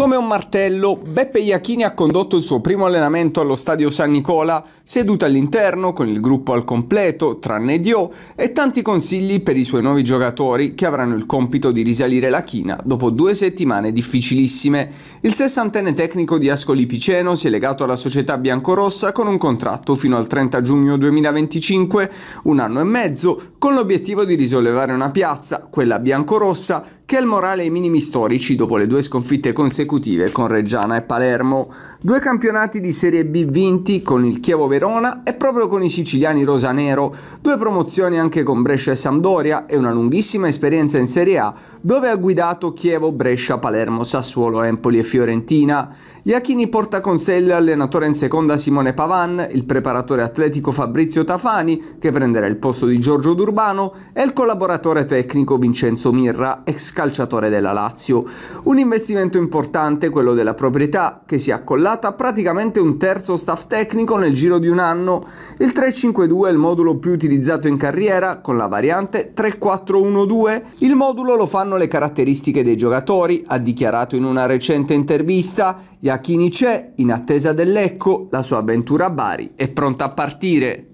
Come un martello, Beppe Iachini ha condotto il suo primo allenamento allo stadio San Nicola, seduto all'interno con il gruppo al completo, tranne Dio, e tanti consigli per i suoi nuovi giocatori che avranno il compito di risalire la china dopo due settimane difficilissime. Il sessantenne tecnico di Ascoli Piceno si è legato alla società biancorossa con un contratto fino al 30 giugno 2025, un anno e mezzo, con l'obiettivo di risollevare una piazza, quella biancorossa, che è il morale ai minimi storici dopo le due sconfitte consecutive con Reggiana e Palermo. Due campionati di Serie B vinti con il Chievo Verona e proprio con i siciliani Rosanero, due promozioni anche con Brescia e Sampdoria e una lunghissima esperienza in Serie A dove ha guidato Chievo, Brescia, Palermo, Sassuolo, Empoli e Fiorentina. Iachini porta con sé l'allenatore in seconda Simone Pavan, il preparatore atletico Fabrizio Tafani che prenderà il posto di Giorgio D'Urbano e il collaboratore tecnico Vincenzo Mirra, ex calciatore della Lazio. Un investimento importante, quello della proprietà, che si è accollata a praticamente un terzo staff tecnico nel giro di un anno. Il 352 è il modulo più utilizzato in carriera, con la variante 3412. Il modulo lo fanno le caratteristiche dei giocatori, ha dichiarato in una recente intervista Iachini c'è, in attesa dell'Ecco, la sua avventura a Bari è pronta a partire.